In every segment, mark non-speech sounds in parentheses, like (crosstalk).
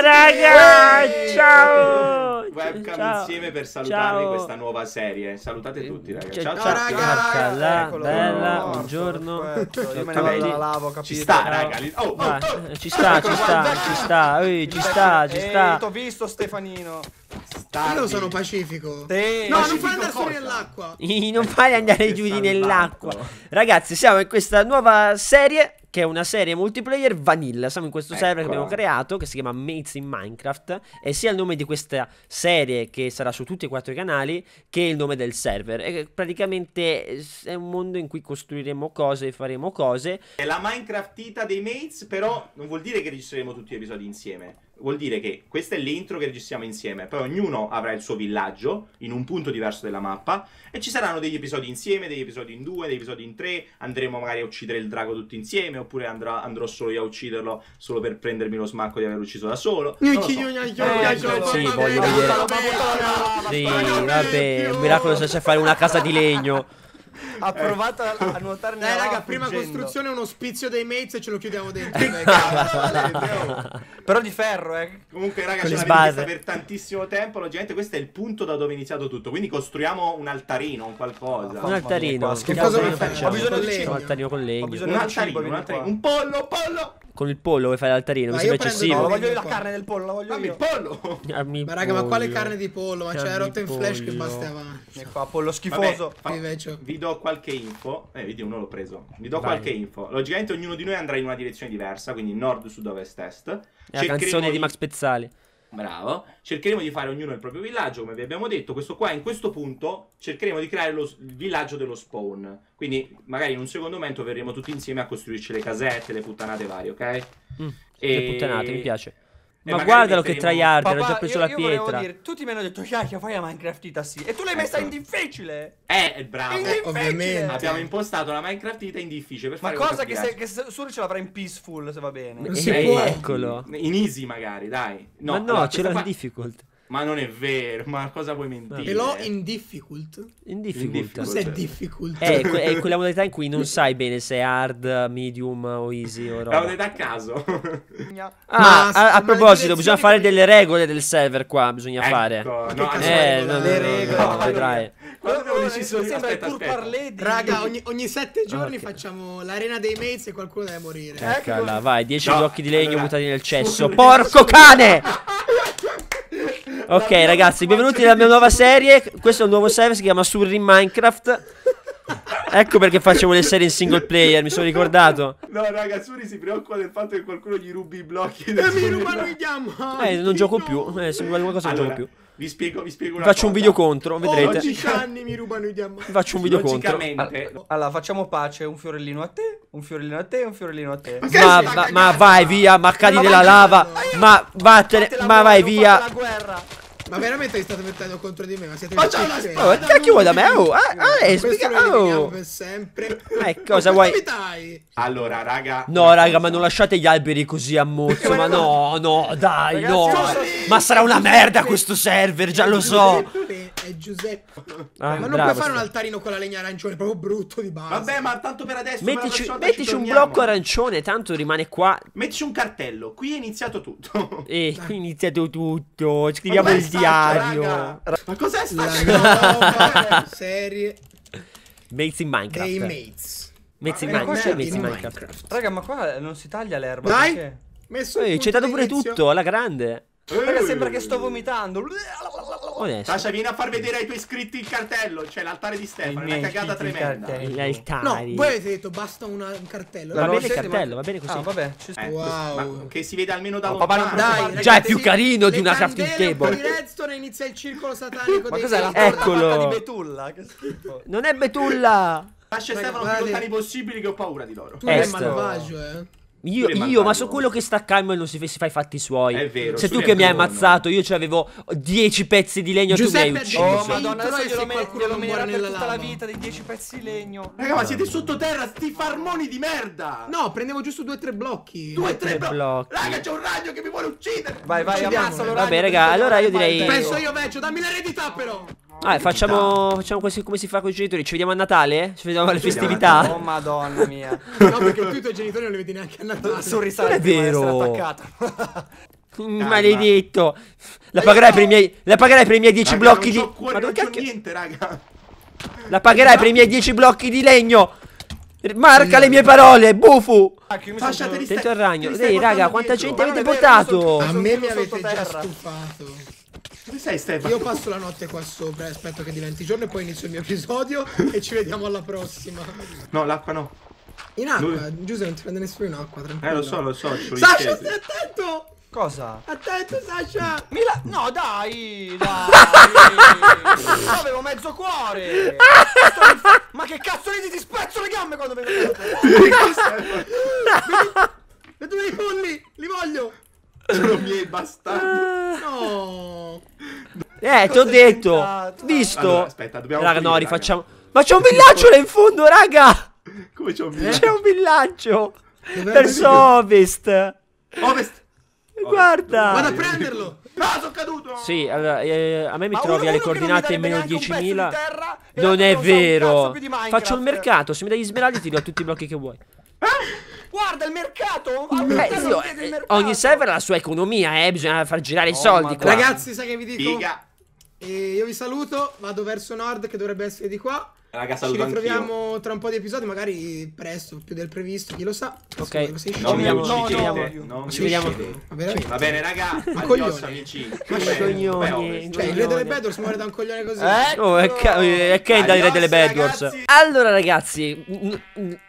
raga! Ciao! Webcam ciao. insieme per salutarvi ciao. questa nuova serie. Salutate tutti, ragazzi. Ciao, ciao, ciao raga. La Eccolo, bella, morto, buongiorno. Io me ne vado la lavo, capito? Ci sta, raga. Oh, oh, oh. Ci sta, ci sta, ci sta. Ehi, ci sta, ci eh, sta. Ehi, t'ho visto, Stefanino. Tardi. Io sono pacifico. Eh, no, pacifico non fai andare cosa? nell'acqua. non fai andare giù di nell'acqua. Ragazzi, siamo in questa nuova serie che è una serie multiplayer vanilla. Siamo in questo ecco. server che ecco. abbiamo creato che si chiama Mates in Minecraft. E sia il nome di questa serie che sarà su tutti e quattro i canali che il nome del server. E praticamente eh, è un mondo in cui costruiremo cose e faremo cose. È la Minecraftita dei Mates, però non vuol dire che registreremo tutti gli episodi insieme vuol dire che questa è l'intro che registriamo insieme, poi ognuno avrà il suo villaggio in un punto diverso della mappa e ci saranno degli episodi insieme, degli episodi in due, degli episodi in tre, andremo magari a uccidere il drago tutti insieme oppure andrà, andrò solo io a ucciderlo solo per prendermi lo smacco di averlo ucciso da solo. Non lo so. Eh, sì, voglio vedere. Sì, vabbè, un miracolo se c'è fare una casa di legno. (laughs) ha provato a, a nuotare nella Dai, raga, prima fuggendo. costruzione un ospizio dei mates e ce lo chiudiamo dentro. dai, (laughs) Però di ferro, eh. Comunque, raga, Con ce l'avete vista per tantissimo tempo. Logicamente, questo è il punto da dove è iniziato tutto. Quindi costruiamo un altarino, un qualcosa. Un altarino. Che cosa facciamo? Ho bisogno di cibo. Un altarino con legno. Un altarino, un pollo, un pollo con il pollo vuoi fare l'altarino. Mi sembra eccessivo. No, voglio la carne del pollo, la voglio Dammi il pollo. Dammi (laughs) ah, ma raga, ma quale carne di pollo? Ma c'era rotto in flash che bastava. E qua pollo schifoso. Vabbè, fa... Vi do qualche info. Eh, vedi, uno l'ho preso. Vi do Vai. qualche info. Logicamente ognuno di noi andrà in una direzione diversa, quindi nord, sud, ovest, est. È la canzone di Max Pezzali. Bravo. Cercheremo di fare ognuno il proprio villaggio, come vi abbiamo detto. Questo qua, in questo punto, cercheremo di creare lo, il villaggio dello spawn. Quindi, magari in un secondo momento verremo tutti insieme a costruirci le casette, le puttanate varie, ok? Mm, e... Le puttanate, mi piace ma guardalo che tryhard, Papà, già preso io, la io pietra. Dire, tutti mi hanno detto, Chiacchia, fai la Minecraftita, sì. E tu l'hai messa ecco. in difficile. Eh, bravo. In difficile. Eh, ovviamente. Abbiamo impostato la Minecraftita in difficile. Per ma cosa che, se, che Suri ce l'avrà in peaceful, se va bene. Eh, sì, eh, eccolo. In easy magari, dai. No, ma no, allora, ce l'ha in difficult. Ma non è vero, ma cosa vuoi mentire? Però in difficult. In difficult. Cos'è difficult? Eh, è, è, (laughs) quella modalità in cui non sai bene se è hard, medium o easy o no. La modalità a caso. No. Ah, a, a proposito, bisogna fare delle regole del server qua, bisogna ecco, fare. No, eh, no, le regole. No, no, vedrai. Quando abbiamo oh, deciso di aspetta, aspetta. Di... Raga, ogni, ogni sette giorni okay. facciamo l'arena dei mates e qualcuno deve morire. Eccola, ecco. vai, 10 blocchi di legno buttati nel cesso. Porco cane! Ok ragazzi, benvenuti nella mia nuova serie. Questo è un nuovo server, si chiama Surri Minecraft. Ecco perché facciamo le serie in single player, mi sono ricordato. No, raga, Suri si preoccupa del fatto che qualcuno gli rubi i blocchi. E mi rubano i diamanti. Eh, non gioco più. Eh, se mi ruba qualcosa allora, non gioco più. Vi spiego, vi spiego una Faccio cosa. un video contro, vedrete. Oggi anni mi rubano i diamanti. Faccio un video contro. Allora, facciamo pace, un fiorellino a te, un fiorellino a te, un fiorellino a te. Ma, ma, ma vai via, ma cadi nella lava. Ma vattene, ma vai via. La guerra. Ma veramente vi state mettendo contro di me? Ma siete Ma c'è una spada! che cacchio vuoi da me? Oh, eh, eh, spiega... Oh. per sempre. Eh, cosa vuoi? Allora, raga... No, raga, ma non lasciate gli alberi così a mozzo, ma no, no, dai, no. Ma sarà una merda questo server, già lo so. È Giuseppe. Ah, ma non puoi fare un altarino con la legna arancione, proprio brutto di base. Vabbè, ma tanto per adesso... Mettici, un blocco arancione, tanto rimane qua. Mettici un cartello, qui è iniziato tutto. Eh, qui è iniziato tutto. Scriviamo il D diario. Raga. Ma cos'è sta nuova cioè, (laughs) serie? Mates in Minecraft. Dei mates. Mates in, ma Minecraft. Mates in Minecraft. Minecraft. Raga, ma qua non si taglia l'erba. Dai. Messo Ehi, c'è dato pure tutto, alla grande. Raga, sembra eh. che sto vomitando. Onesto. Oh, Sasha, vieni a far vedere ai tuoi iscritti il cartello. Cioè, l'altare di Stefano. Eh, è Una cagata tremenda. No, voi avete detto basta una, un cartello. La va bene il cartello, ma... va bene così. Ah, vabbè. Eh, wow. ma che si veda almeno da oh, lontano. Papà, Dai, ragazzi, già è più carino di una crafting table. di redstone inizia il circolo satanico. ma cos'è la torta di Betulla? Che schifo. Non è Betulla. Lascia Stefano più lontani possibili che ho paura di loro. Tu Est. è malvagio, eh. Io, io ma sono quello che sta calmo e non si, si fa i fatti suoi. È vero. Sei tu che mi hai ammazzato. Io avevo 10 pezzi di legno. Giuseppe tu mi hai ucciso. Oh, madonna, adesso glielo, me, glielo menerà per tutta lama. la vita dei 10 pezzi di legno. Raga, ma siete sottoterra, sti farmoni di merda. No, prendiamo giusto 2-3 blocchi. 2-3 blo blocchi. Raga, c'è un ragno che mi vuole uccidere. Vai, vai, ammazzalo. Vabbè, raga, allora io direi. Penso io, vecchio, dammi l'eredità, però. Ah, facciamo, facciamo così come si fa con i genitori. Ci vediamo a Natale? Ci vediamo alle festività? (laughs) Oh, madonna mia. no, perché tu i tuoi genitori non li vedi neanche a Natale. Sono ah, Sorrisalti, è vero. attaccato. Mm, maledetto. La pagherai, per i miei, la pagherai, per i miei, 10 blocchi di... ma non c'ho cacchio... niente, raga. La pagherai per i miei 10 blocchi di legno. Marca no. le mie parole, bufu. Ah, Lasciate sento... il ragno. Ehi, raga, quanta dietro. gente avete portato? A me mi avete già stufato. Dove sei Stefano? Io passo la notte qua sopra, aspetto che diventi giorno e poi inizio il mio episodio (laughs) e ci vediamo alla prossima. No, l'acqua no. In acqua, Lui... Giuseppe non ti prende nessuno in acqua, tranquillo. Eh lo so, lo so, Sasha, stai attento! Cosa? Attento Sasha! Mila... No dai, dai! Io avevo mezzo cuore! Ma che cazzo ridi? Ti spezzo le gambe quando vedo! Vedo i polli! Li voglio! Sono miei bastardi. Ah. No. Eh, ti ho detto. Inventato? Visto. Allora, aspetta, dobbiamo Raga, finire, no, rifacciamo. Raga. Ma c'è un villaggio là in fondo, raga. Come c'è un villaggio? C'è un villaggio. Verso ovest. Ovest. Guarda. Vado a prenderlo. No, sono caduto. Sì, allora, eh, a me mi Ma trovi alle coordinate meno 10.000. Non è vero. Faccio il mercato. Se mi dai gli smeraldi, ti do tutti i blocchi che vuoi. Ah! Guarda il mercato! Oh, eh, zio, il mercato. Ogni server ha la sua economia, eh. Bisogna far girare oh, i soldi qua. Ragazzi, sai che vi dico? Figa. E eh, io vi saluto, vado verso nord che dovrebbe essere di qua. Raga, saluto Ci ritroviamo anch'io. tra un po' di episodi, magari presto, più del previsto, chi lo sa. Ok, sì, non ci vediamo. No, no, ci vediamo. Va bene, raga, adios amici. Ma coglioni. Cioè, cioè, il re delle Bad muore da un coglione così. Eh, oh, è, ca- è Ken re delle Bad Wars. Allora, ragazzi,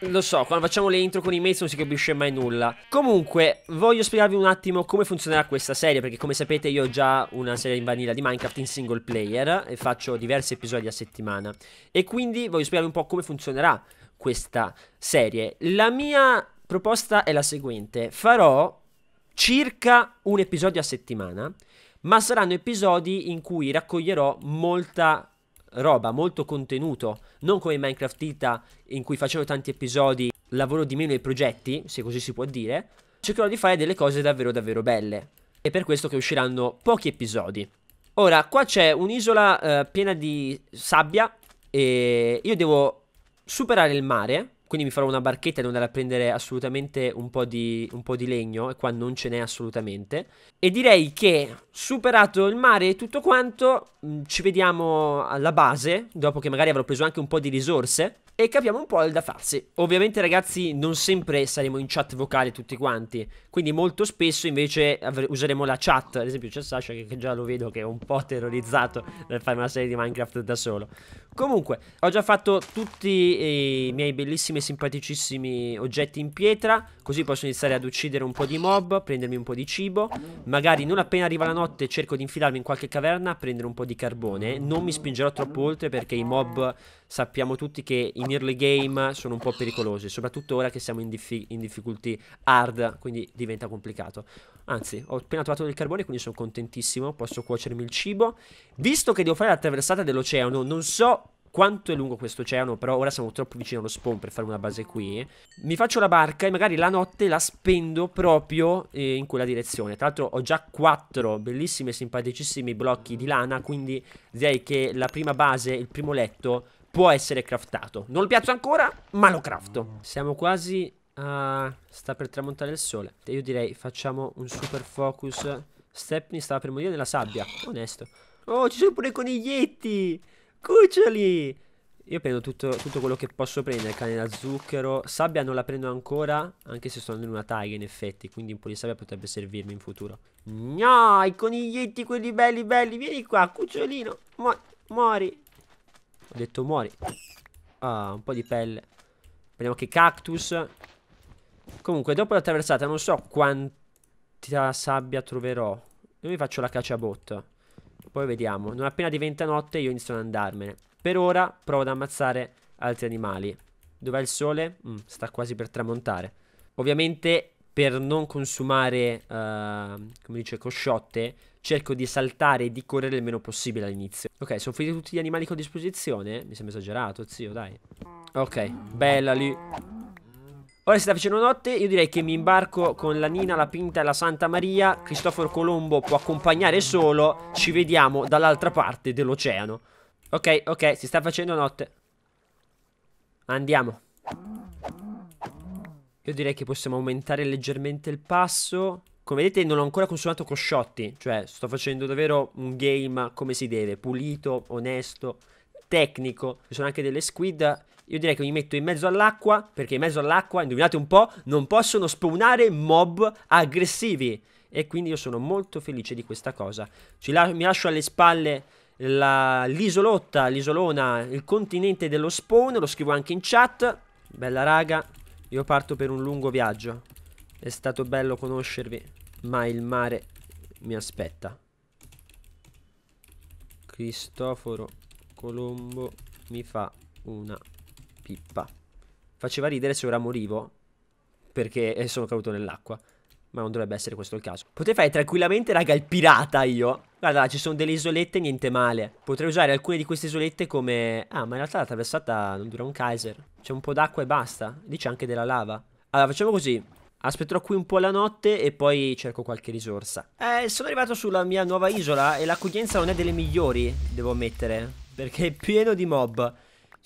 lo so, quando facciamo le intro con i mezzi non si capisce mai nulla. Comunque, voglio spiegarvi un attimo come funzionerà questa serie, perché come sapete io ho già una serie in vanilla di Minecraft in single player e faccio diversi episodi a settimana. E quindi quindi voglio spiegare un po' come funzionerà questa serie. La mia proposta è la seguente: farò circa un episodio a settimana, ma saranno episodi in cui raccoglierò molta roba, molto contenuto, non come Minecraft Ita in cui facevo tanti episodi, lavoro di meno i progetti, se così si può dire. Cercherò di fare delle cose davvero davvero belle. E per questo che usciranno pochi episodi. Ora, qua c'è un'isola eh, piena di sabbia e io devo superare il mare. Quindi mi farò una barchetta e devo andare a prendere assolutamente un po, di, un po' di legno. E qua non ce n'è assolutamente. E direi che superato il mare e tutto quanto, mm, ci vediamo alla base, dopo che magari avrò preso anche un po' di risorse, e capiamo un po' il da farsi. Ovviamente ragazzi non sempre saremo in chat vocale tutti quanti, quindi molto spesso invece useremo la chat, ad esempio c'è Sasha che già lo vedo che è un po' terrorizzato nel fare una serie di Minecraft da solo. Comunque, ho già fatto tutti i miei bellissimi e simpaticissimi oggetti in pietra, così posso iniziare ad uccidere un po' di mob, prendermi un po' di cibo, ma magari non appena arriva la notte cerco di infilarmi in qualche caverna a prendere un po' di carbone. Non mi spingerò troppo oltre perché i mob sappiamo tutti che in early game sono un po' pericolosi, soprattutto ora che siamo in, diffi in difficulty hard, quindi diventa complicato. Anzi, ho appena trovato del carbone, quindi sono contentissimo, posso cuocermi il cibo. Visto che devo fare la traversata dell'oceano, non so quanto è lungo questo oceano, però ora siamo troppo vicini allo spawn per fare una base qui. Mi faccio la barca e magari la notte la spendo proprio eh, in quella direzione. Tra l'altro ho già quattro bellissimi e simpaticissimi blocchi di lana, quindi direi che la prima base, il primo letto, può essere craftato. Non lo piazzo ancora, ma lo crafto. Siamo quasi... a. sta per tramontare il sole. Io direi facciamo un super focus. Stepney stava per morire nella sabbia, onesto. Oh, ci sono pure i coniglietti! Cuccioli! Io prendo tutto, tutto, quello che posso prendere, cane da zucchero, sabbia non la prendo ancora, anche se sono in una taiga in effetti, quindi un po' di sabbia potrebbe servirmi in futuro. No, i coniglietti quelli belli belli, vieni qua, cucciolino, Mu muori. Ho detto muori. Ah, un po' di pelle. Prendiamo anche cactus. Comunque, dopo la traversata non so quanta sabbia troverò. Dove faccio la cacciabotta. Poi vediamo. Non appena diventa notte io inizio ad andarmene. Per ora provo ad ammazzare altri animali. Dov'è il sole? Mm, sta quasi per tramontare. Ovviamente per non consumare, uh, come dice, cosciotte, cerco di saltare e di correre il meno possibile all'inizio. Ok, sono finiti tutti gli animali che ho a disposizione? Mi sembra esagerato, zio, dai. Ok, bella lì. Ora si sta facendo notte, io direi che mi imbarco con la Nina, la Pinta e la Santa Maria. Cristoforo Colombo può accompagnare solo. Ci vediamo dall'altra parte dell'oceano. Ok, ok, si sta facendo notte. Andiamo. Io direi che possiamo aumentare leggermente il passo. Come vedete non ho ancora consumato cosciotti. Cioè, sto facendo davvero un game come si deve. Pulito, onesto, tecnico. Ci sono anche delle squid io direi che mi metto in mezzo all'acqua, perché in mezzo all'acqua, indovinate un po', non possono spawnare mob aggressivi. E quindi io sono molto felice di questa cosa. La mi lascio alle spalle l'isolotta, l'isolona, il continente dello spawn, lo scrivo anche in chat. Bella raga, io parto per un lungo viaggio. È stato bello conoscervi, ma il mare mi aspetta. Cristoforo Colombo mi fa una pippa. Faceva ridere se ora morivo perché eh, sono caduto nell'acqua. Ma non dovrebbe essere questo il caso. Potrei fare tranquillamente, raga, il pirata io. Guarda, là, ci sono delle isolette, niente male. Potrei usare alcune di queste isolette come... Ah, ma in realtà la traversata non dura un Kaiser. C'è un po' d'acqua e basta. Lì c'è anche della lava. Allora, facciamo così. Aspetterò qui un po' la notte e poi cerco qualche risorsa. Eh, sono arrivato sulla mia nuova isola e l'accoglienza non è delle migliori, devo ammettere. Perché è pieno di mob.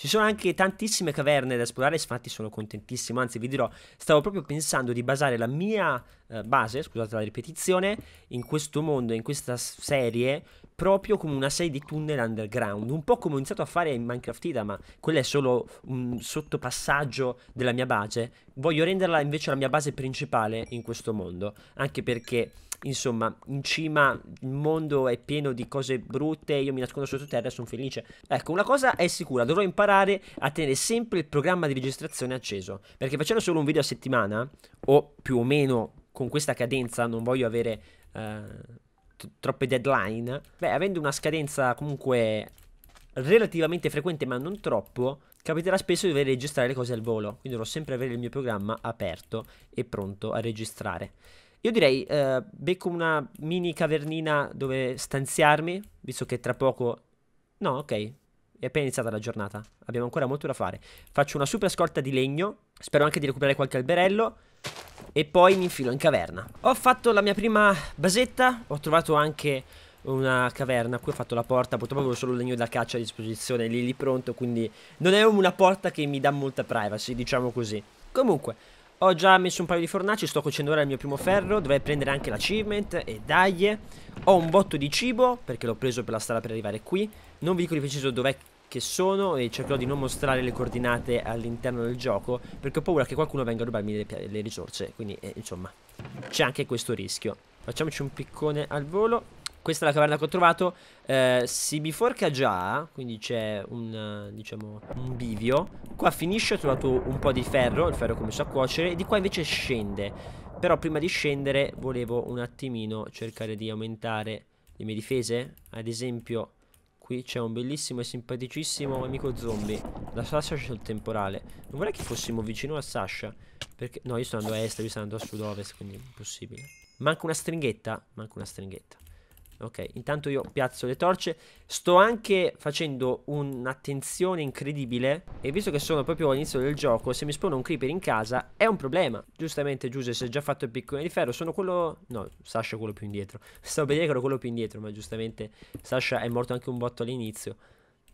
Ci sono anche tantissime caverne da esplorare, infatti sono contentissimo, anzi vi dirò, stavo proprio pensando di basare la mia eh, base, scusate la ripetizione, in questo mondo, in questa serie, proprio come una serie di tunnel underground, un po' come ho iniziato a fare in Minecraft Ida, ma quello è solo un sottopassaggio della mia base. Voglio renderla invece la mia base principale in questo mondo, anche perché insomma, in cima il mondo è pieno di cose brutte, io mi nascondo sottoterra e sono felice. Ecco, una cosa è sicura, dovrò imparare a tenere sempre il programma di registrazione acceso, perché facendo solo un video a settimana, o più o meno con questa cadenza, non voglio avere... Eh, troppe deadline. Beh, avendo una scadenza comunque relativamente frequente, ma non troppo, capiterà spesso di dover registrare le cose al volo. Quindi dovrò sempre avere il mio programma aperto e pronto a registrare. Io direi, eh, becco una mini cavernina dove stanziarmi, visto che tra poco... No, ok, è appena iniziata la giornata, abbiamo ancora molto da fare. Faccio una super scorta di legno, spero anche di recuperare qualche alberello e poi mi infilo in caverna. Ho fatto la mia prima basetta, ho trovato anche una caverna, qui ho fatto la porta, purtroppo avevo solo il legno da caccia a disposizione, lì lì pronto, quindi non è una porta che mi dà molta privacy, diciamo così. Comunque, ho già messo un paio di fornaci, sto cuocendo ora il mio primo ferro, dovrei prendere anche l'achievement e dai. Ho un botto di cibo, perché l'ho preso per la strada per arrivare qui. Non vi dico di preciso dov'è che sono e cercherò di non mostrare le coordinate all'interno del gioco perché ho paura che qualcuno venga a rubarmi le, le risorse, quindi eh, insomma c'è anche questo rischio. Facciamoci un piccone al volo. Questa è la caverna che ho trovato, eh, si biforca già, quindi c'è un, diciamo, un bivio. Qua finisce, ho trovato un po' di ferro, il ferro che ho messo a cuocere, e di qua invece scende. Però prima di scendere volevo un attimino cercare di aumentare le mie difese, ad esempio qui c'è un bellissimo e simpaticissimo amico zombie. La Sasha c'è il temporale. Non vorrei che fossimo vicino a Sasha. Perché... No, io sto andando a est, lui sta andando a sud-ovest, quindi è impossibile. Manca una stringhetta? Manca una stringhetta. Ok, intanto io piazzo le torce. Sto anche facendo un'attenzione incredibile. E visto che sono proprio all'inizio del gioco, se mi spawna un creeper in casa è un problema. Giustamente, Giuse, si è già fatto il piccone di ferro, sono quello... No, Sasha è quello più indietro. (laughs) Stavo per dire che ero quello più indietro, ma giustamente Sasha è morto anche un botto all'inizio.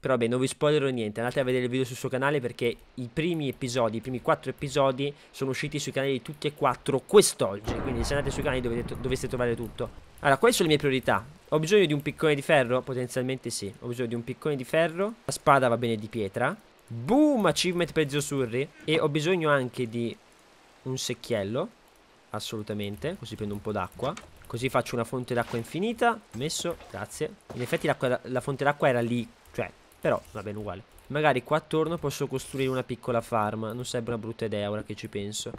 Però vabbè, non vi spoilerò niente, andate a vedere il video sul suo canale perché i primi episodi, i primi quattro episodi sono usciti sui canali di tutti e quattro quest'oggi. Quindi se andate sui canali dovete, dovreste trovare tutto. Allora, quali sono le mie priorità? Ho bisogno di un piccone di ferro? Potenzialmente sì. Ho bisogno di un piccone di ferro. La spada va bene di pietra. Boom! Achievement per Ziosurri. E ho bisogno anche di un secchiello. Assolutamente. Così prendo un po' d'acqua. Così faccio una fonte d'acqua infinita. Messo. Grazie. In effetti la fonte d'acqua era lì. Cioè, però va bene uguale. Magari qua attorno posso costruire una piccola farm. Non sarebbe una brutta idea ora che ci penso.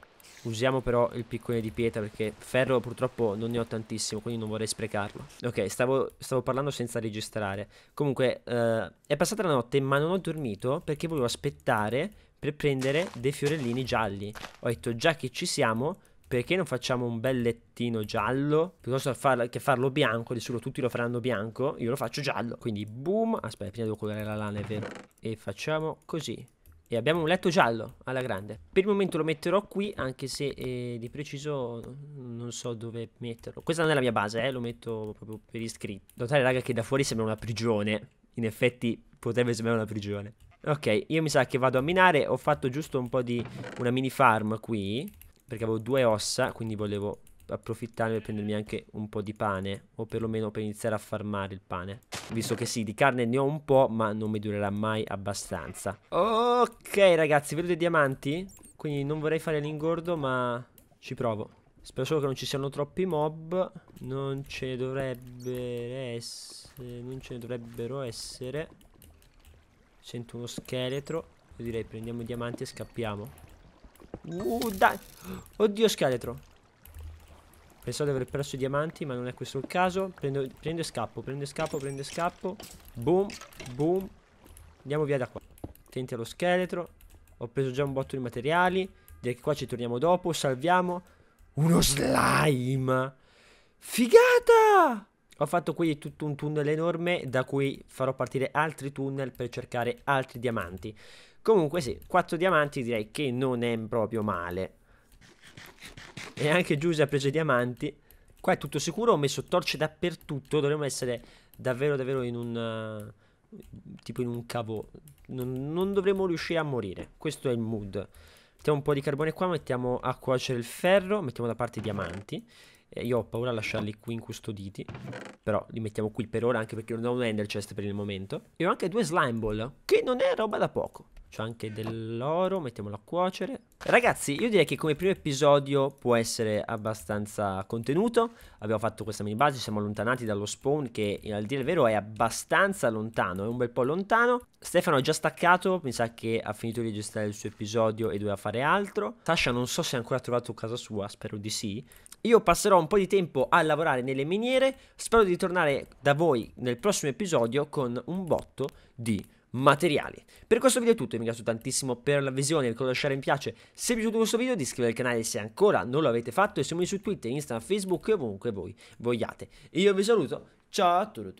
Usiamo però il piccone di pietra perché ferro purtroppo non ne ho tantissimo, quindi non vorrei sprecarlo. Ok, stavo, stavo parlando senza registrare. Comunque, eh, è passata la notte ma non ho dormito perché volevo aspettare per prendere dei fiorellini gialli. Ho detto già che ci siamo, perché non facciamo un bel lettino giallo piuttosto che farlo bianco? Di solito tutti lo faranno bianco, io lo faccio giallo. Quindi boom, aspetta, prima devo colorare la lana, è vero. E facciamo così. E abbiamo un letto giallo alla grande. Per il momento lo metterò qui, anche se eh, di preciso non so dove metterlo. Questa non è la mia base, eh, lo metto proprio per iscritto. Notare, raga, che da fuori sembra una prigione. In effetti potrebbe sembrare una prigione. Ok, io mi sa che vado a minare. Ho fatto giusto un po' di una mini farm qui perché avevo due ossa, quindi volevo approfittare per prendermi anche un po' di pane, o perlomeno per iniziare a farmare il pane. Visto che sì, di carne ne ho un po', ma non mi durerà mai abbastanza. Ok ragazzi, vedo dei diamanti, quindi non vorrei fare l'ingordo, ma ci provo. Spero solo che non ci siano troppi mob, non ce ne dovrebbero essere, non ce ne dovrebbero essere. Sento uno scheletro, io direi prendiamo i diamanti e scappiamo. Uh, dai. Oddio, scheletro. Pensavo di aver perso i diamanti, ma non è questo il caso. Prendo, prendo e scappo, prendo e scappo, prendo e scappo. Boom, boom. Andiamo via da qua. Attenti allo scheletro. Ho preso già un botto di materiali. Direi che qua ci torniamo dopo. Salviamo. Uno slime. Figata! Ho fatto qui tutto un tunnel enorme da cui farò partire altri tunnel per cercare altri diamanti. Comunque sì, quattro diamanti direi che non è proprio male. E anche Giuse ha preso i diamanti. Qua è tutto sicuro, ho messo torce dappertutto, dovremmo essere davvero davvero in un... Eh, tipo in un cavo... Non, non dovremmo riuscire a morire, questo è il mood. Mettiamo un po' di carbone qua, mettiamo a cuocere il ferro, mettiamo da parte i diamanti eh, io ho paura a lasciarli qui incustoditi, però li mettiamo qui per ora anche perché non ho un ender chest per il momento. E ho anche due slime ball, che non è roba da poco. C'è anche dell'oro, mettiamolo a cuocere. Ragazzi, io direi che come primo episodio può essere abbastanza contenuto. Abbiamo fatto questa mini base, siamo allontanati dallo spawn che al dire il vero è abbastanza lontano, è un bel po' lontano. Stefano è già staccato, mi sa che ha finito di registrare il suo episodio e doveva fare altro. Sasha non so se ha ancora trovato casa sua, spero di sì. Io passerò un po' di tempo a lavorare nelle miniere, spero di tornare da voi nel prossimo episodio con un botto di materiali. Per questo video è tutto, vi ringrazio tantissimo per la visione, ricordo di lasciare mi piace se vi è piaciuto questo video, di iscrivervi al canale se ancora non lo avete fatto e siamo su Twitter, Instagram, Facebook e ovunque voi vogliate. Io vi saluto, ciao a tutti.